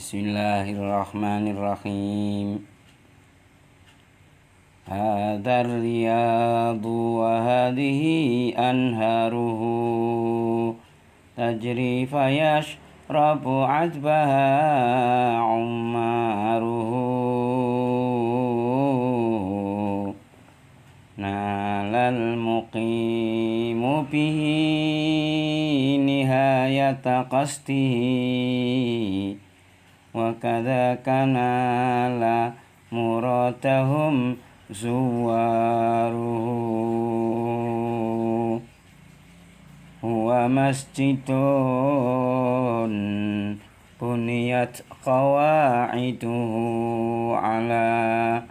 بسم الله الرحمن الرحيم هذا الرياض وهذه أنهاره تجري فيشرب عذبها عماره نال المقيم به نهاية قصده وكذا كان على مراتهم زواره هو مسجد بنيت قواعده على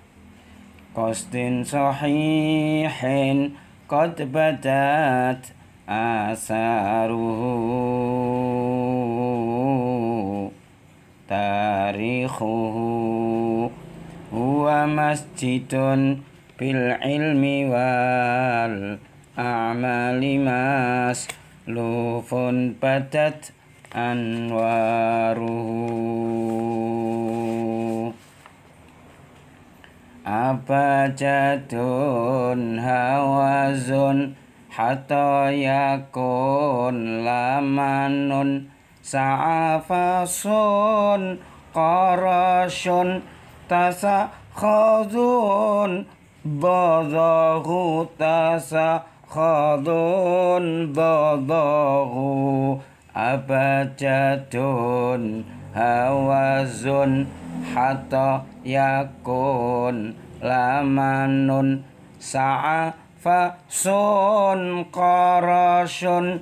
قصد صحيح قد بدت آثاره tarikhuhu huwa masjidun bil ilmi wal a'mali mas lufun patat anwaruhu apa jatun hawazun hatta yakun lamanun sa'afasun qarashun tasa khazun badahu tasa khadun badahu abajadun hawazun hatta yakun lamanun sa'afasun qarashun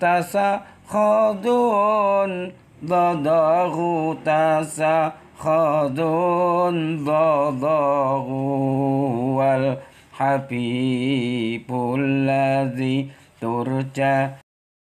tasa khadun ضضغوا تسخد ضضغوا والحبيب الذي ترجى